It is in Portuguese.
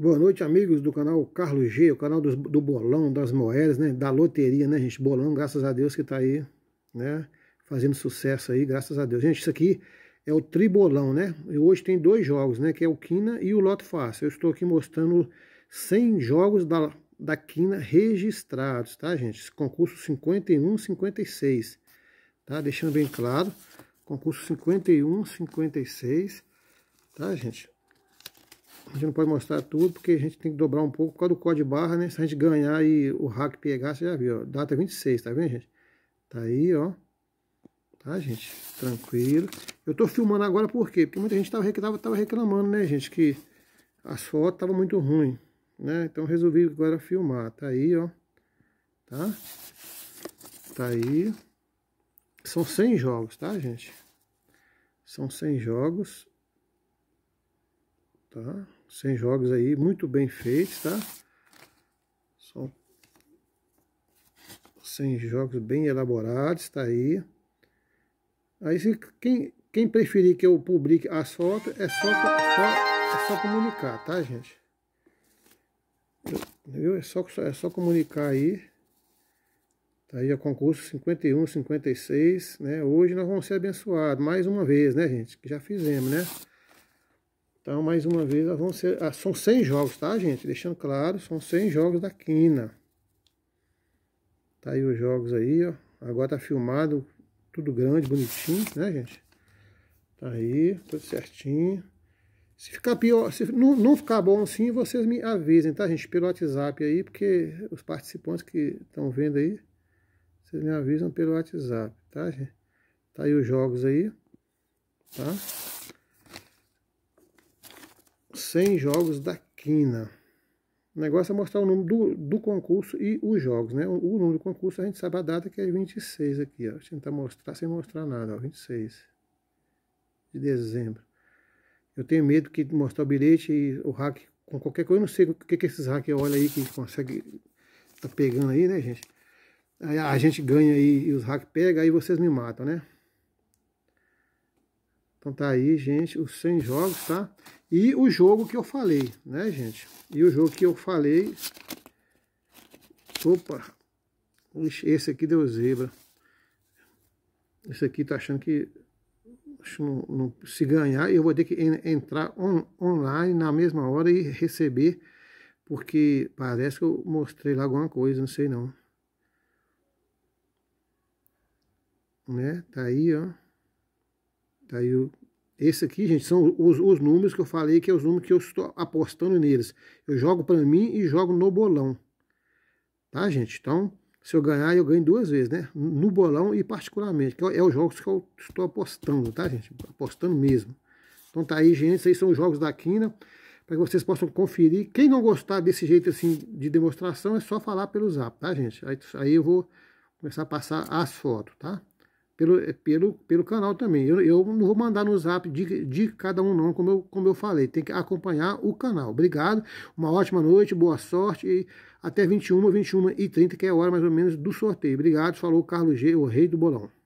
Boa noite, amigos do canal Carlos G, o canal do, do bolão, das moedas, né? Da loteria, né, gente? Bolão, graças a Deus que tá aí, né? Fazendo sucesso aí, graças a Deus. Gente, isso aqui é o tribolão, né? E hoje tem dois jogos, né? Que é o Quina e o Loto Fácil. Eu estou aqui mostrando 100 jogos da, da Quina registrados, tá, gente? Concurso 51, 56, tá? Deixando bem claro, concurso 51, 56, tá, gente? a gente não pode mostrar tudo, porque a gente tem que dobrar um pouco por causa do código de barra, né? Se a gente ganhar e o hack pegar, você já viu, ó. Data 26, tá vendo, gente? Tá aí, ó. Tá, gente? Tranquilo. Eu tô filmando agora por quê? Porque muita gente tava, tava reclamando, né, gente? Que as fotos estavam muito ruim, né? Então resolvi agora filmar. Tá aí, ó. Tá? Tá aí. São 100 jogos, tá, gente? São 100 jogos. Tá? 100 jogos aí, muito bem feitos, tá? São 100 jogos bem elaborados, tá aí. Aí se, quem, quem preferir que eu publique as fotos, é só, só, é só comunicar, tá, gente? Viu? É só, é só comunicar aí. Tá aí o concurso 51, 56, né? Hoje nós vamos ser abençoados, mais uma vez, né, gente? Que já fizemos, né? Então, mais uma vez, vão ser, ah, são 100 jogos, tá, gente? Deixando claro, são 100 jogos da quina. Tá aí os jogos aí, ó. Agora tá filmado, tudo grande, bonitinho, né, gente? Tá aí, tudo certinho. Se ficar pior, se não, não ficar bom assim, vocês me avisem, tá, gente? Pelo WhatsApp aí, porque os participantes que estão vendo aí, vocês me avisam pelo WhatsApp, tá, gente? Tá aí os jogos aí, tá? 100 jogos da Quina. O negócio é mostrar o nome do, do concurso e os jogos, né? O, o número do concurso a gente sabe a data que é 26 aqui, ó. eu tentar mostrar sem mostrar nada, ó. 26 de dezembro. Eu tenho medo que mostrar o bilhete e o hack com qualquer coisa. Eu não sei o que, que esses hackers olham aí que consegue tá pegando aí, né, gente? Aí a gente ganha aí e os hacks pegam, aí vocês me matam, né? Então tá aí, gente, os 100 jogos, tá? E o jogo que eu falei, né, gente? E o jogo que eu falei... Opa! Esse aqui deu zebra. Esse aqui tá achando que... Não, não, se ganhar, eu vou ter que en, entrar on, online na mesma hora e receber, porque parece que eu mostrei lá alguma coisa, não sei não. Né? Tá aí, ó. Tá, eu, esse aqui, gente, são os, os números que eu falei que é os números que eu estou apostando neles. Eu jogo para mim e jogo no bolão. Tá, gente? Então, se eu ganhar, eu ganho duas vezes, né? No bolão e particularmente, que é, é os jogos que eu estou apostando, tá, gente? Apostando mesmo. Então tá aí, gente, esses são os jogos da Quina, para que vocês possam conferir. Quem não gostar desse jeito, assim, de demonstração, é só falar pelo zap, tá, gente? Aí, aí eu vou começar a passar as fotos, tá? pelo, é, pelo, pelo canal também. Eu, eu não vou mandar no zap de, de cada um, não, como eu, como eu falei. Tem que acompanhar o canal. Obrigado, uma ótima noite, boa sorte. E até 21, 21 e 30, que é a hora mais ou menos do sorteio. Obrigado, falou Carlos G, o rei do bolão.